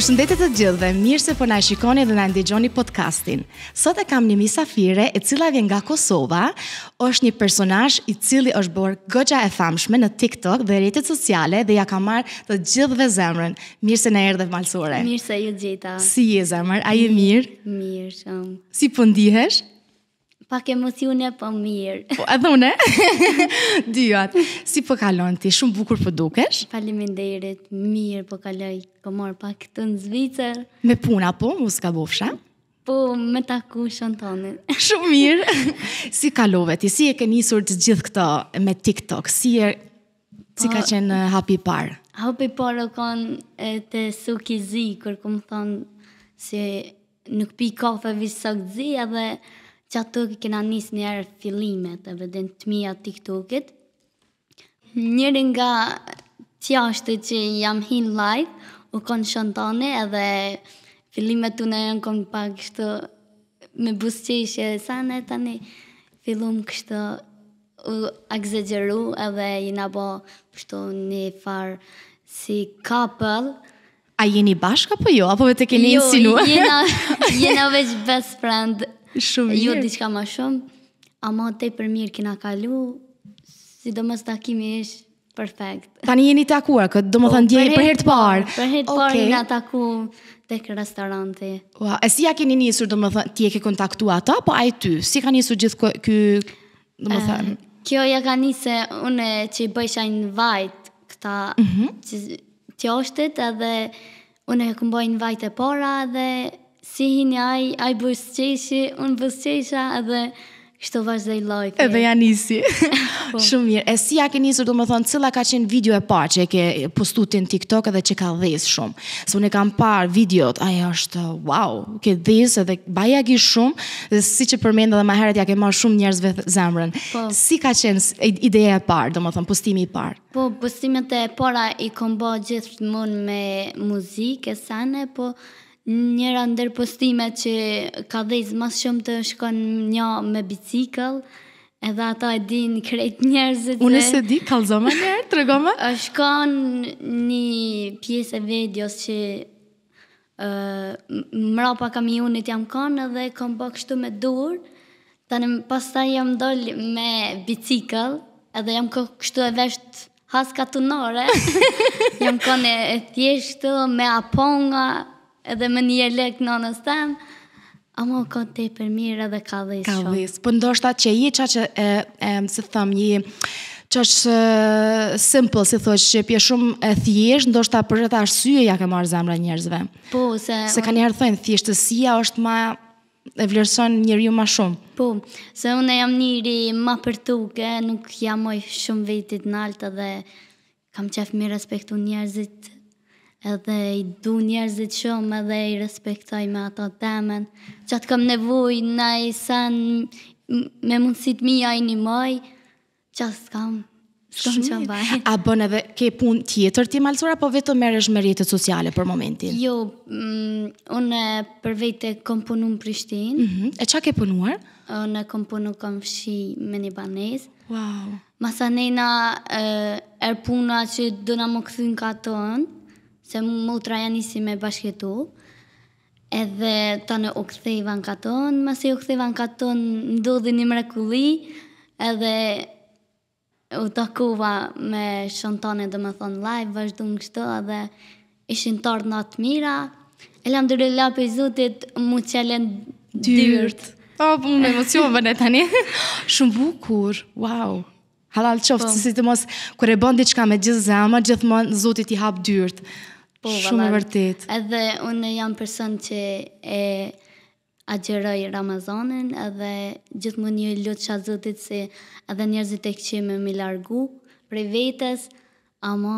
Përshëndetje të gjithëve, mirë se po na shikoni dhe na ndëgjoni podcastin. Sot e kam një misafire e cila vjen nga Kosova, është një personazh i cili është bërë gëgja e famshme në TikTok dhe rrjetet sociale dhe ja ka marrë të gjithëve zemrën. Mirë se na erdhe Malsore. Mirë se ju gjitha Si je zemrë, A je mirë? Mirë, shumë. Si po ndihesh? pak emocione, po mirë. Po, edhe une, eh? dyat, si po kalon ti, shumë bukur po dukesh? Faleminderit, mirë po kaloj, po pak këtu në Zvicër. Me puna po, mu s'ka Po, me taku shantonin. shumë mirë, si kalove ti, si e ke njësur të gjithë këtë me TikTok, si e... Si ka qenë eh, hapi parë? Hapi parë o konë të suki zi, kërë këmë thonë si nuk pi kafe vishë sa zi, edhe që ato ke kena njës njërë filimet e vëdhen të mija tiktok Njërë nga që që jam hin live, u konë shëntane edhe filimet të në janë konë pak shtë me busqishë e sanë e tani fillum kështë u akzegjeru edhe i nabo shtë një farë si couple. A jeni bashka po jo, apo vetë keni jo, insinuar? Jo, jena, jena veç best friend Shumë jo mirë. Jo diçka më shumë. Ama te për mirë kena kalu, sidomos takimi ish perfekt. Tani jeni takuar kët, domethënë oh, djej për herë të parë. Për herë parë okay. na taku tek restoranti. Ua, wow. e si ja keni nisur domethënë ti e ke kontaktuar ata apo ai ty? Si ka nisur gjithë ky kë, domethënë? Eh, kjo ja ka nisë unë që i bëjshaj në vajtë këta mhm. që, që edhe unë e këmboj në vajtë e para dhe si hini ai, ai bëjë së qeshi, unë bëjë qesha edhe kështë të vazhdej lojtë. Edhe ja nisi. Shumë mirë. E si ja ke njësër, do më thonë, cila ka qenë video e parë që e ke postu të në TikTok edhe që ka dhejës shumë. Së unë e kam parë videot, aja është, wow, ke dhejës edhe baja shumë, dhe si që përmendë dhe herët ja ke marë shumë njerëzve zemrën. Po. Si ka qenë ideja e parë, do më thonë, postimi i parë? Po, postimet e para i kombo gjithë mund me muzikë e sane, po, njëra ndër postimet që ka dhejzë mas shumë të shkon një me bicikl, edhe ata e din krejt njerëzit. Unë se di, kalzoma njerë, të regoma? shkon një pjesë e videos që uh, mrapa kamionit jam kanë edhe kam pak shtu me dur, të në pasta jam doll me bicikl, edhe jam kë kështu e vesht haska të nore, jam kone e thjeshtu me aponga, edhe me një lek në në a më ka të i për mirë edhe ka dhe i shumë. Ka dhe i shumë. Për po ndoshta që i qa që, e, e, se thëmë, i që është simple, si thosh, që pje shumë e thjesht, ndoshta për e të arsye ja ke marë zemra njerëzve. Po, se... Se ka njerë thënë, thjeshtësia është ma... e vlerëson njëri ju ma shumë. Po, se unë e jam njëri ma për tuke, nuk jamoj shumë vetit në altë dhe kam qef mi respektu njerëzit edhe i du njerëzit shumë edhe i respektoj me ato temen. Që atë kam nevuj na i sen me mundësit mi a i një moj, që atë kam Shumë që mbaj. A bën edhe ke pun tjetër ti malësura, po vetë më me rjetët sociale për momentin? Jo, mm, unë për vete kom punu në Prishtin. Mm -hmm. E qa ke punuar? Unë kom punu kom fshi me një banesë. Wow. Masa nejna erë er puna që dëna më këthin ka tonë se më utra janë me bashkjetu, edhe ta në u ktheva i katon, ma u ktheva i katon, ndodhi një mrekulli, edhe u takuva me shën dhe me thonë live, vazhdu në kështë, edhe ishin të ardhë në atë mira, e lam dhe rëllë i zutit, mu qëllën dyrtë. Po, po, pa, oh, më me emocion tani. Shumë bukur, wow. Halal qoftë, po. si të mos, kër e bëndi qka me gjithë zama, gjithë më zotit i hapë dyrtë. Po, Shumë e vërtit. Edhe unë jam person që e agjeroj Ramazanin edhe gjithë më një lutë që a zëtit se edhe njerëzit e këqime mi largu prej vetës, ama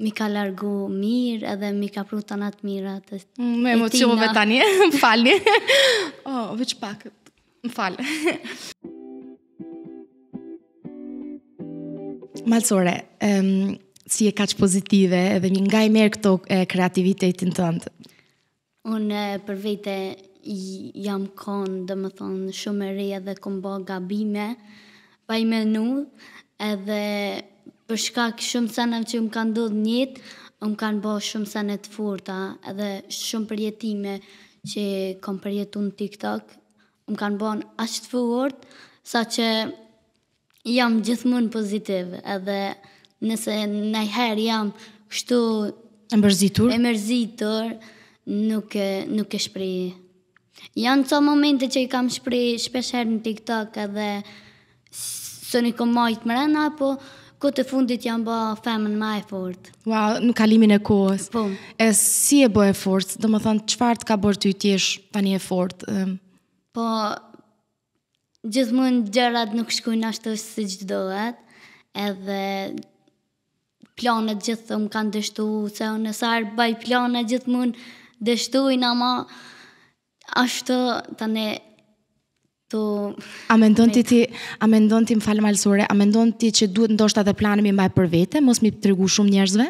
mi ka largu mirë edhe mi ka pru të natë mirë atë. Me të tani, më falni. o, oh, veç pak, më falë. Malësore, si e kaq pozitive edhe një nga i merë këto e, kreativitetin të antë? Unë për vete jam konë, dhe më thonë, shumë e reja dhe kom bo gabime, pa i menu, edhe për shkak shumë sene që më kanë dodhë njëtë, më kanë bo shumë sene të furta, edhe shumë përjetime që kom përjetu në TikTok, më kanë bo në ashtë furt, sa që jam gjithmonë pozitiv, edhe nëse nëjëherë jam kështu e mërzitur, e mërzitur nuk, e, nuk e shpri. Janë të momente që i kam shpri shpesher në TikTok edhe së një komajt më rëna, po ku të fundit jam bo femën ma e fort. Wow, në kalimin e kohës. Po. E si e bo e fort? Dhe më thënë, qëfar të ka bërë të i tjesh tani një e fort? Po, gjithë mund gjërat nuk shkujnë ashtë të si gjithë dohet. Edhe planet gjithë të më kanë dështu, se në sarë baj planet gjithë më në dështujnë, ama ashtë të ne të... A me ndonë ti ti, a me ndonë ti më falë malësore, a me ndonë ti që duhet ndoshta dhe planëmi mbaj për vete, mos mi të shumë njerëzve?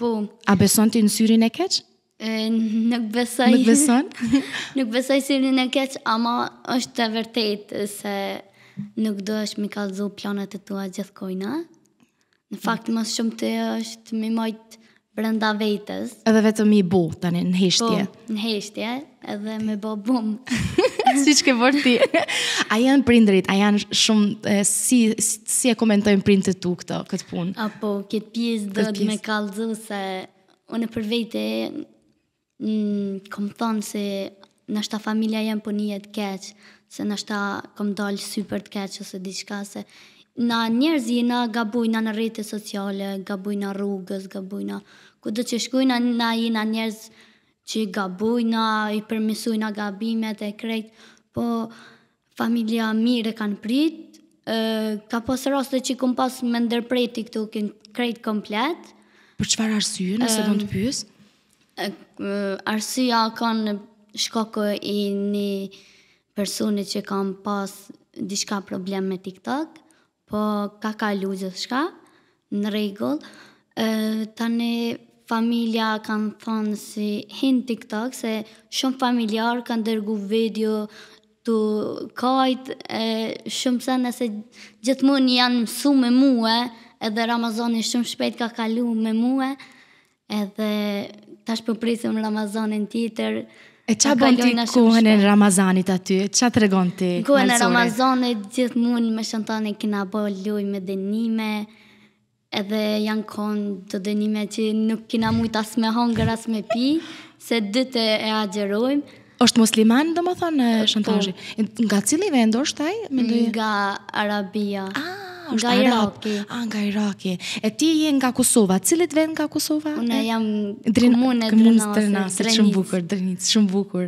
Po. A beson ti në syrin e keqë? Nuk besoj. Nuk beson? nuk besoj syrin e keqë, ama është të vërtet se nuk do është mi kalëzu planet e tua gjithë kojna në fakt më shumë të është më mojtë brenda vetes. Edhe vetëm i bu, tani, në heshtje. Po, në heshtje, edhe me bo bum. si që ke bërë ti. A janë prindrit, a janë shumë, e, si, si, e komentojnë prindrit tu këtë, këtë punë? Apo, këtë pjesë do të me kalëzu se unë për vete, mm, kom thonë se nështë ta familja jenë për po një jetë keqë, se nështë ta kom dalë super të keqë ose diçka, se na njerëzi na gabojnë në rrjetet sociale, gabojnë në rrugës, gabojnë kudo që shkojnë na jina njerëz që gabojnë, i përmisojnë gabimet e krejt, po familja mirë kanë prit, e, ka pas raste që kom pas me ndërpreti këtu kën krejt komplet. Për çfarë arsye, nëse do të pyes? Arsia kanë shkakë i një personi që kanë pas diçka problem me TikTok po ka kalu gjithë shka, në regull, tani familja kanë thonë si hin TikTok, se shumë familjar kanë dërgu video të kajt, e, shumë se nëse gjithmonë janë mësu me muë, edhe Ramazani shumë shpejt ka kalu me muë, edhe tash përprisim po Ramazanin tjetër, të E qa bon ti kohën e Ramazanit aty? Qa të regon ti? Kohën e Ramazanit gjithë mund me shëntan e kina bo luj me denime Edhe janë konë të denime që nuk kina mujt as me hongër as me pi Se dytë e agjerojmë është musliman dhe më thonë po. në Nga cili vend është taj? Nga Arabia. Ah, nga Arab. Iraki. A, nga Iraki. E ti je nga Kosova. Cilit vend nga Kosova? Unë jam Drin... e Drinasë. drenasë, shumë bukur, Drinasë, shumë bukur.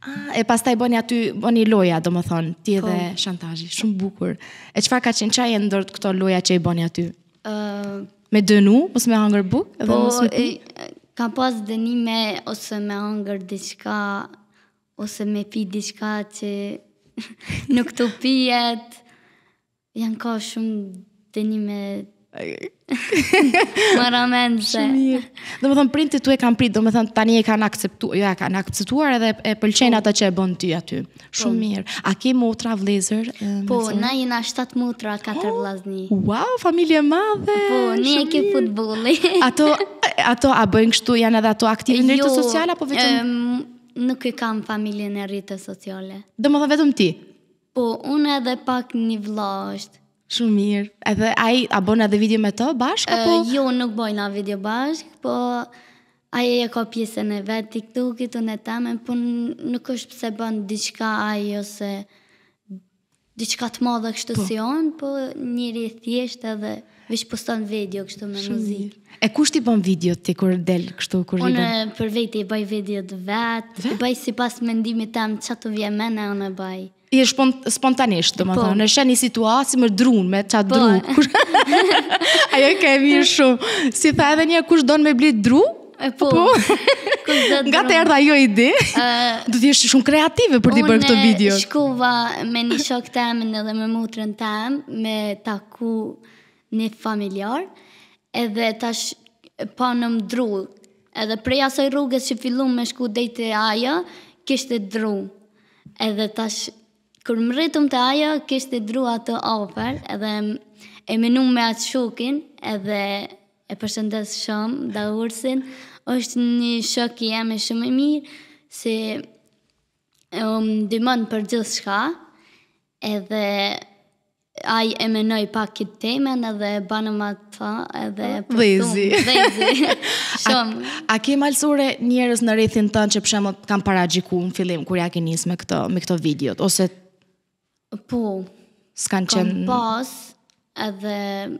A, e pas taj bëni aty, bëni loja, do më thonë, ti edhe po. shantajji, shumë bukur. E qëfar ka qenë, qa e ndërët këto loja që i bëni aty? Uh, me dënu, ose me hangër buk? Po, e, ka pas dënime, ose me hangër diçka, ose me pi diçka që nuk të pijet janë ka shumë denime më ramen se. Shumë mirë. Do më thonë, printit tu e kam prit, do më thonë, tani e kanë akceptuar, jo, e kanë akceptuar edhe e pëlqenë po. ata që e bënë ty aty. Shumë po. mirë. A ke motra vlezër? Po, na jena 7 motra, 4 vlazni. Wow, familje madhe! Po, ne e ke futbolin. ato, a bëjnë kështu, janë edhe ato aktive në rritë jo, sociale, apo vetëm... nuk e kam familje në rritë sociale. Do më thonë, vetëm ti? Po, unë edhe pak një vla është. Shumë mirë. Edhe ai a bën edhe video me to bashk apo? jo, nuk bojnë na video bashk, po ai e ka pjesën e vet këtu, unë në temen, po nuk është pse bën diçka ai ose diçka të madhe kështu po. si on, po njëri thjesht edhe veç poston video kështu me muzikë. E kush i bën video ti kur del kështu kur rriton? Unë për veti i bëj video të vet, vet? bëj sipas mendimit tëm çfarë të vjen më ne unë baj i spontanisht, do më po. thonë, në shenjë situasi më drunë me ça po. drun. Ajo e ke mirë po. shumë. Si tha edhe një kush don me blitë dru? E po. po. Nga të erdha jo i Uh, do të jesh shumë kreative për të bërë këtë video. Unë shkuva me një shok tëm edhe me motrën tëm me taku një familjar, edhe tash pa po në më dru. Edhe prej asaj rrugës që fillum me shku dejte e aja, kështë e dru. Edhe tash kur rritëm të ajo, kështë i drua të ofer, edhe e minu me atë shukin, edhe e përshëndes shumë, da ursin, është një shok i jemi shumë i mirë, se si, um, dymon për gjithë shka, edhe aj e menoj pak këtë temen edhe banë ma të fa edhe përtu. Vezi. Vezi. Shumë. A, a ke malësure njerës në rethin tënë që përshemë kam para gjiku në fillim kërja ke njës me me këto videot, ose Po. S'kan qenë... Kom pas edhe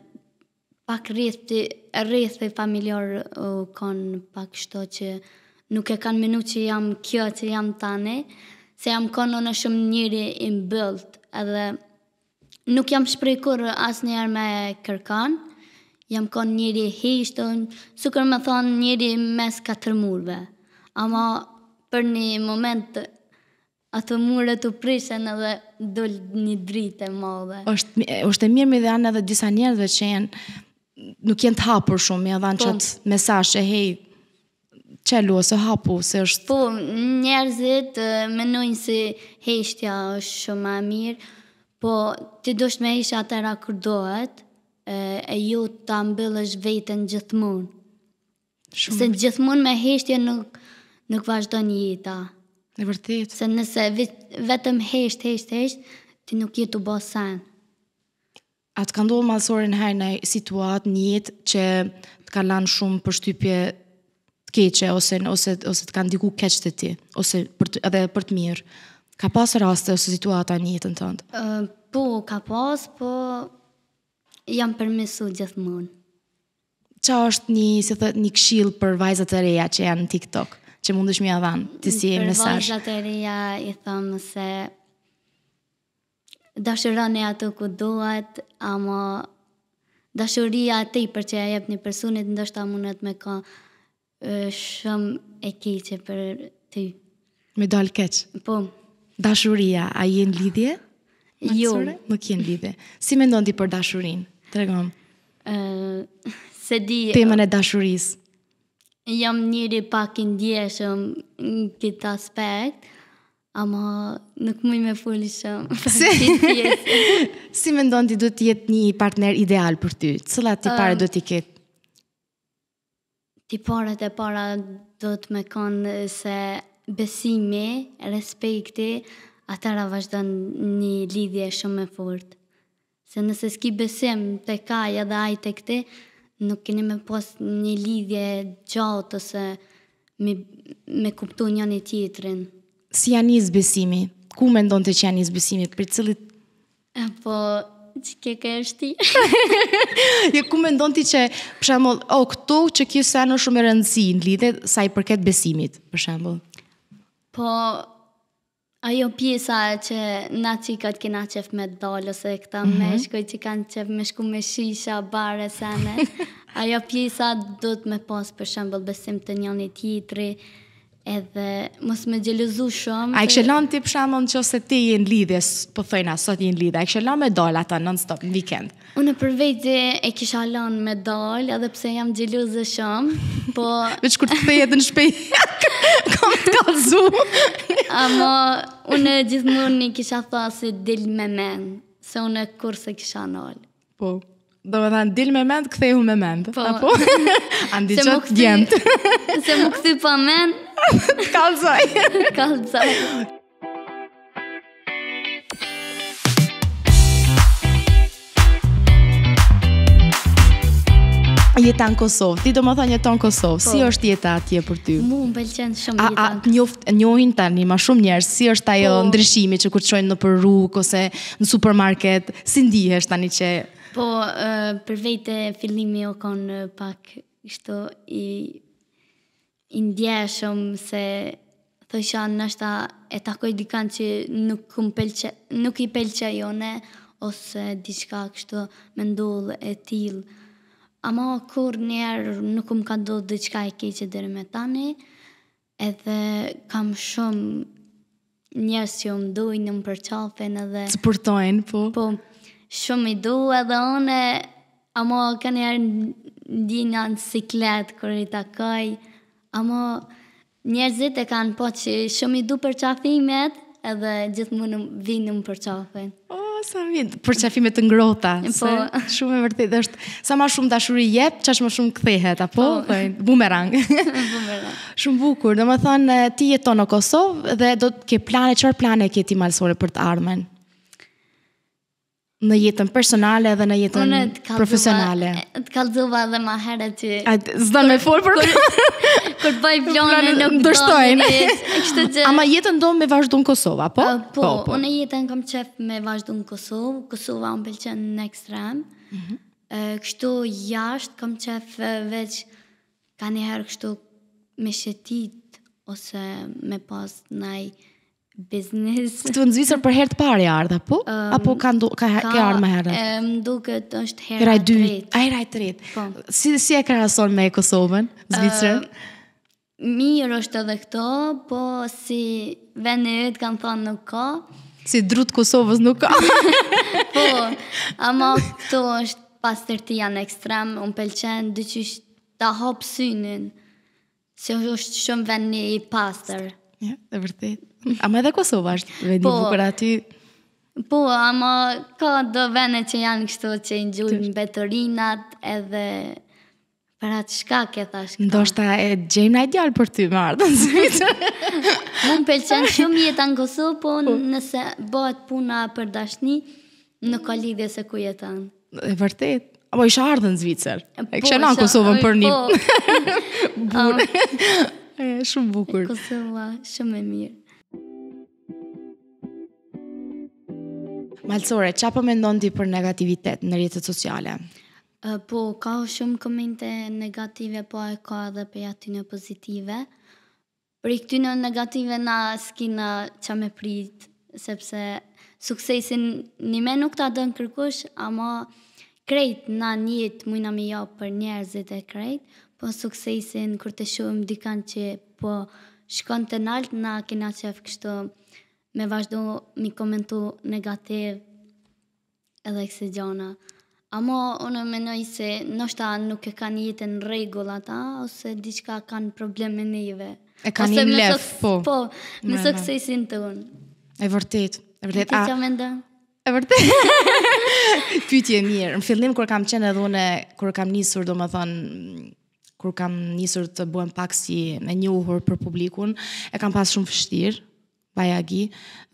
pak rrethi, rrethi familjor uh, kon pak shto që nuk e kanë menu që jam kjo që jam tani, se jam konë në shumë njëri i mbëllt, edhe nuk jam shprejkur asë njerë me kërkan, jam konë njëri hishtë, su kërë me thonë njëri mes katër murve, ama për një moment ato mure të prishen edhe dull një dritë e madhe. Është, është e mirë me dhe anë edhe disa njerëve që jenë, nuk jenë të hapur shumë, me edhe anë po, qëtë mesashe, hej, qelu ose hapu, se është... Po, njerëzit menojnë si heshtja është shumë e mirë, po ti dush me heshtja të rakurdohet, e, e ju të ambillësh vetën gjithmonë. Shumë. Se gjithmonë me heshtje nuk, nuk vazhdo një jita. E vërtet. Se nëse vetëm hesht, hesht, hesht, ti nuk të bo sen. A të ka ndohë malësore në hajnë e situatë njëtë që të ka lanë shumë për shtypje të keqe, ose, ose, ose të ka ndiku keqë të ti, ose për të, edhe për të mirë. Ka pasë raste ose situata njëtë në tëndë? Uh, po, ka pas, po jam përmisu gjithë mund. Qa është një, si një këshil për vajzat e reja që janë në TikTok? që mund është mja dhanë, të si për mesaj. Për vajzat e rria, i thëmë se dashëron e ato ku duhet, ama dashëria ti për që e jep një personit, ndështë mundet me ka shumë e keqe për ty. Me dalë keqë? Po. Dashuria, a jenë lidhje? Jo. Nuk jenë lidhje. Si me ndonë ti për dashurin? Të regonë. se di... Temën e dashurisë. Jam njëri pak i ndjeshëm në këtë aspekt, ama nuk më i me fulli shumë. Si? si me ndonë ti du të jetë një partner ideal për ty? Cëla ti pare um, du t'i ketë? Ti pare të para du me kanë se besimi, respekti, atëra vazhdo një lidhje shumë e furtë. Se nëse s'ki besim të kaj edhe ajtë e këti, nuk keni me pas një lidhje gjatë ose me, me kuptu një një tjetërin. Si janë njës besimi? Ku me ndonë të që janë njës besimi? Për cilit? po, që ke ke është ti? Jo, ku me ti që, për shembull, o, oh, këto që kjo se anë shumë e rëndësi në sa i përket besimit, për shembull. Po, Ajo pjesa që na qikët kena qef me dal ose këta mm -hmm. që kanë qef me shku me shisha, bare, sene, ajo pjesa do të me pas për shembol besim të njënit jitri, edhe mos me gjeluzu shumë. A i kështë ti pëshamë që se ti i në lidhje, po thëjna, sot i në lidhje, a i kështë me dalë ata non-stop në weekend? Unë për vejtë e kisha lanë me dalë, edhe pse jam gjeluzë shumë, po... Vëq kur të këthejet në shpej, kom të kalzu. Ama, unë gjithë mund një kisha tha dil me men, se unë kur se kisha nalë. Po, Do më thënë, dil me mend, kthehu me mend. Po. Apo? Andi që gjendë. Se më kthi pa mend, Kalzaj Kalzaj jeta në Kosovë, ti do më thonë jeta në Kosovë, po, si është jeta atje për ty? Mu më qenë shumë jeta A, a njohin tani ma shumë njerës, si është ajo po, ndryshimi që kur qojnë në për rrugë ose në supermarket, si ndihesh tani që... Po, për vejte fillimi o konë pak, ishto i indje shumë se thësha nështë ta e takoj dikan që nuk, pelqe, nuk i pelqe jone ose diçka kështu me ndullë e tilë. Ama kur njerë nuk më ka do dhe qka e keqe dhere me tani, edhe kam shumë njerës që më dujnë në më përqafen edhe... Së përtojnë, po? Po, shumë i du edhe one, ama ka njerë në dinan si kletë kër i takoj, Amo njerëzit e kanë po që shumë i du për qafimet edhe gjithë mund vinë më për qafin. O, oh, sa vinë, për qafimet të ngrota, po. se shumë e vërtit është. Sa ma shumë dashuri jep, që është ma shumë këthehet, apo? Oh. Po, bumerang. bumerang. Shumë bukur, dhe më thënë, ti jeton në Kosovë dhe do të ke plane, qërë plane ke ti malsore për të armen? në jetën personale dhe në jetën profesionale. Unë të kalzova dhe ma herë aty. A, zda me forë për... Kër bëj vlonë në këtë dojnë. Ama jetën do me vazhdu në Kosova, po? Uh, po, po, po. unë jetën kam qef me vazhdu në Kosovë. Kosova unë pëlqen në ekstrem. Mm -hmm. kështu jashtë kam qef veç ka një herë kështu me shetit ose me pas nëjë biznes. Tu Zvicër për herë të parë ardha, po? Um, Apo ka ndo, ka ke ardhmë herë? Ëm duket është hera e dytë. Ai ah, rai tret. Po. Si si e krahason me Kosovën, Zvicrën? mirë është edhe këto, po si vendi i kanë thonë nuk ka. Si drut Kosovës nuk ka. po. ama këto është pastërtia në ekstrem, un pëlqen dyqysh ta hap synin. Se është shumë vendi i pastër. Ja, yeah, e vërtetë. A më edhe Kosova është vedi po, bukur aty? Po, a ka do vene që janë kështu që i njëllim betorinat edhe para të shka ke thash ka. Ndo shta e gjejmë na ideal për ty më ardhë. Më më pelqenë shumë jetë në Kosovë, po, po nëse bëhet puna për dashni në kalidhje se ku jetë E vërtet. Apo isha ardhën Zvicër. E kështë po, e Kosovën për një. Po. Shumë bukur. Kosova, shumë e mirë. Malësore, qa po mendon ti për negativitet në rjetët sociale? Uh, po, ka shumë komente negative, po e ka edhe për aty në pozitive. Për i këty në negative na skina qa me prit, sepse suksesin një me nuk ta dënë kërkush, ama krejt na njët mujna me jo për njerëzit e krejt, po suksesin kur të shumë dikan që po shkon të naltë, na kina e kështu mështë me vazhdo mi komentu negativ edhe kse gjona. Amo, unë me nëjë se ta nuk e kanë jetë në regullë ata, ose diçka kanë probleme me njëve. E kanë një lef, po. Po, me së kse i të unë. E vërtit, e vërtit. E ti që me E vërtit. Pytje e mirë. Në fillim, kur kam qenë edhe une, kur kam njësur, do më thonë, kur kam njësur të buem pak si me njuhur për publikun, e kam pas shumë fështirë, Bajagi,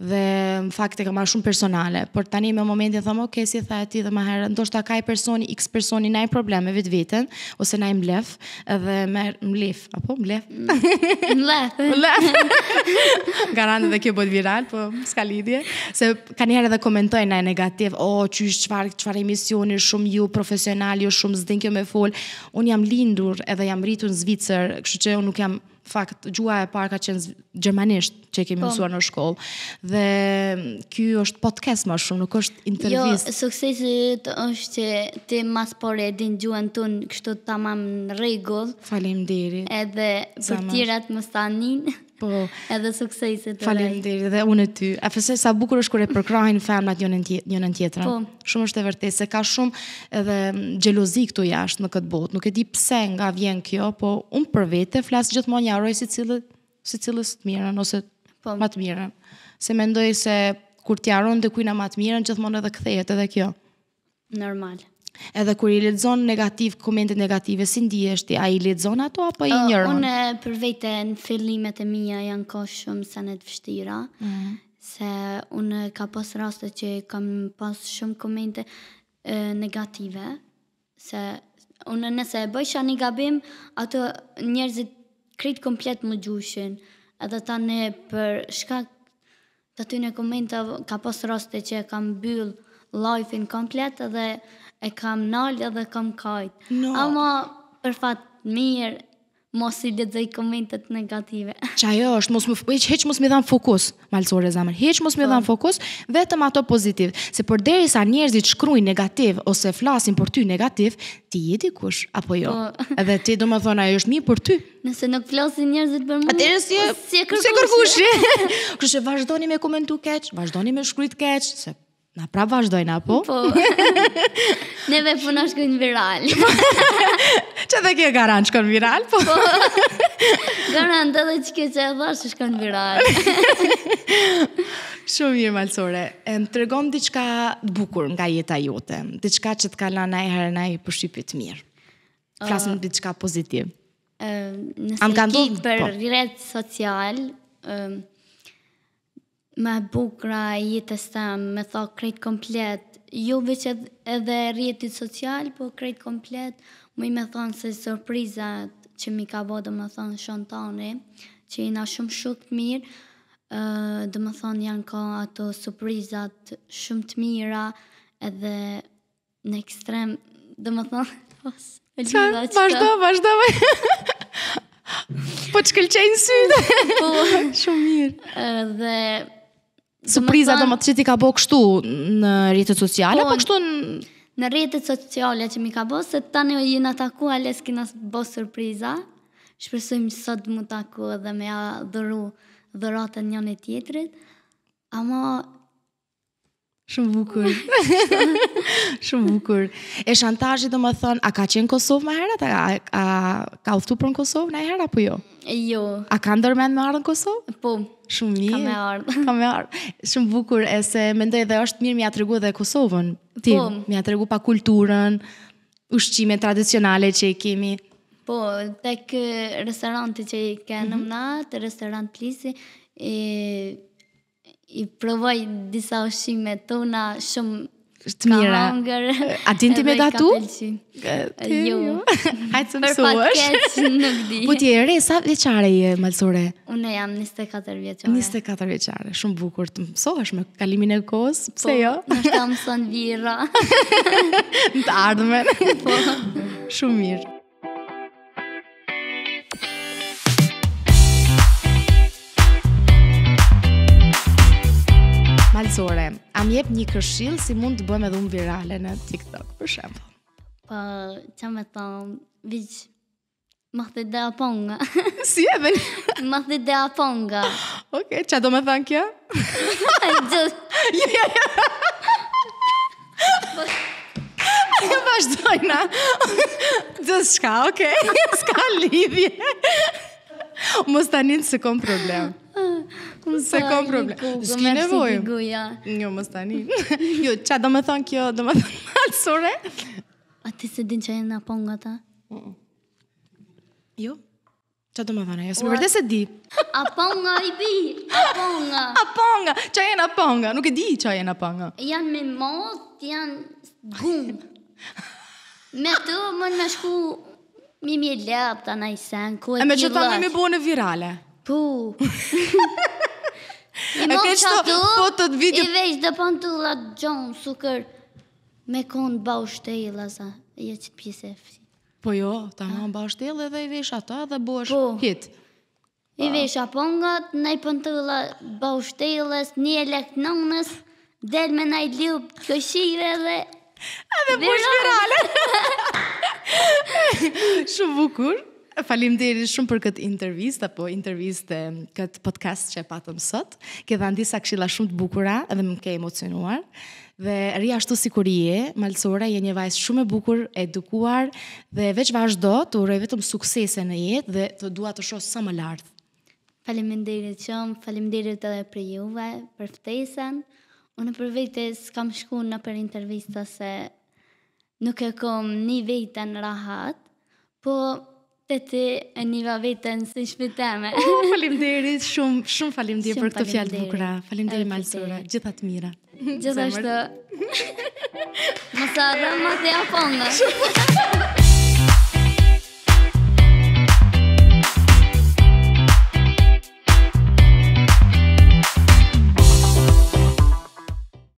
dhe në fakt e ka marrë shumë personale, por tani me momentin thëmë, ok, si tha ti dhe ma herë, ndoshta ka i personi, x personi, na i probleme vitë vitën, ose na i mlef, dhe me mlef, apo mlef? Mlef. mlef. Garante dhe kjo bët viral, po s'ka lidhje, se ka njerë edhe komentoj na i negativ, o, oh, që ishtë qëfar, qëfar emisioni, shumë ju, profesional, ju shumë zdenkjo me full, unë jam lindur edhe jam rritur në Zvicër, kështë që unë nuk jam fakt gjua e parë ka qenë gjermanisht që kemi po. mësuar në shkollë. Dhe mm, ky është podcast më shumë, nuk është intervistë. Jo, suksesi është që ti mas por e din gjuhën tonë kështu tamam në rregull. Faleminderit. Edhe për tirat mos tanin. Po. Edhe suksese të Faleminderit dhe unë ty. E fëse sa bukur është kur e përkrahin femrat njënën tjetrën. Njënën tjetrën. Po. Shumë është e vërtetë se ka shumë edhe xhelozi mm, këtu jashtë në këtë botë. Nuk e di pse nga vjen kjo, po un për vete flas gjithmonë njëroj si cilët si cilës të mirën ose po. më të mirën. Se mendoj se kur t'i haron dhe kujna më të mirën, gjithmonë edhe kthehet edhe kjo. Normal. Edhe kur i lexon negativ komente negative, si ndihesh ti? A i lexon ato apo i injoron? Unë për veten në fillimet e mia janë kohë shumë sene të vështira. Mm -hmm. Se unë ka pas raste që kam pas shumë komente e, negative. Se unë nëse e bëj një gabim, ato njerëzit kritë komplet më gjushin. Edhe ta ne për shkak të ty në komente ka pas raste që kam byll life-in komplet edhe e kam nalë edhe kam kajtë. No. Ama për fatë mirë, mos i lexoj komentet negative. Çajo është mos më heq, mos më dhan fokus, malsore zamër, heq mos më po. dhan fokus, vetëm ato pozitiv, se deri derisa njerëzit shkruajnë negativ ose flasin për ty negativ, ti je dikush apo jo? Po. Edhe ti do të thonë ajo është mirë për ty. Nëse nuk flasin njerëzit për mua. Atëherë si e, po, si e që vazhdoni me komentu keq, vazhdoni me shkruajt keq, se Na pra vazhdojnë, apo? Po, ne me puna viral. që dhe kjo garan shkën viral, po? po. Garan dhe që kje që e shkën viral. Shumë mirë, Malsore. E në të regon të bukur nga jeta jote. diçka që të kalan e herën e i për mirë. Flasim të qka pozitiv. Nësë e kitë për po. social, për rretë social, me bukra e jetës tem, me thot krejt komplet, jo veç edhe rjetit social, po krejt komplet, mu i me thonë se surprizat që mi ka bo me thonë shonë tani, që i na shumë shumë të mirë, dhe me thonë janë ka ato surprizat shumë të mira, edhe në ekstrem, dhe me thonë, os, e lida që... Po të... vashdo, po që këllqenë sy, shumë mirë. Dhe... Edhe, surpriza do më të që ti ka bo kështu në rritët sociale, po, kështu në... Në rritët sociale që mi ka bo, se tani o jina taku, ale na bo surpriza, shpresojmë sot mu taku Dhe me a dhuru dhuratën njën e tjetrit, Amë Shumë bukur. Shumë bukur. E shantazhi do më thonë, a ka qenë Kosovë më herët? A, a, ka uftu për në Kosovë na herë, apo jo? Jo. A ka ndërmen me ardhë në Kosovë? Po. Shumë mirë. Ka me ardhë. Ka me ardhë. Shumë bukur, e se mendoj dhe është mirë mi atërgu dhe Kosovën. Ti, po. Mi atërgu pa kulturën, ushqime tradicionale që i kemi. Po, tek restoranti që i kanë mm -hmm. na, të restorant plisi, e i provoj disa ushime tona shumë të mira. A din ti me datu? Jo. Ai të mësuash. Po ti e rresa veçare je malsore. Unë jam 24 vjeçare. 24 vjeçare, shumë bukur të mësohesh me kalimin e kohës, pse po, jo? Do të mëson vira. Të ardhmen. Po. Shumë mirë. dancore. A më jep një këshill si mund të bëjmë edhe unë virale në TikTok, për shemb. Po, çfarë më thon? Viç Mahte de aponga. Si e dhe? Mahte de aponga. Oke, qa do me thënë Jo, jo, jo. ka bashdojna. Gjithë shka, oke. Ska lidhje. Mos të aninë se kom problem. Se kom problem. S'ki nevoj. Jo, mos tani. jo, qa do me thonë kjo, do me thonë malësore? A ti se din që e nga ponga ta? Jo. Qa do me thonë, jo, se më vërte se di. A ponga i di, a ponga. A ponga, qa e nga ponga, nuk e di qa e nga ponga. Janë me mod janë gumë. Me të më në shku mi mi lepta na i sen, ku e një lëshë. E me që ta me me bone virale. Pu. Po mos që atu, fotot video... i veç dhe pantula gjonë, suker me kondë ba u shtejë, laza, e që të e fësi. Po jo, ta ma ba u shtejë dhe i veç ata dhe bosh po, I veç apongat, pongat, ne i pantula ba shtejë, një elektronës, del me nëjë ljubë të këshive dhe... A dhe bosh virale! Shumë bukur! Falim diri shumë për këtë intervjist, apo intervjist dhe këtë podcast që e patëm sot. Këtë dhe disa këshila shumë të bukura edhe më ke emocionuar. Dhe rria shtu si kur i e, malësora, je një vajzë shumë e bukur, edukuar, dhe veç vazhdo të uroj vetëm suksese në jetë dhe të dua të shosë sa më lartë. Falim diri qëmë, falim diri të dhe për juve, për ftesën. Unë për vejtë kam shku në për intervjist se nuk e kom një vejtë në rahat, po të ti e një va vetën së një Oh, falim diri, shumë, shumë falim diri për këtë fjallë të mukra. Falim diri, malësura, gjitha të mira. Gjitha është të... dhe më të jam Shumë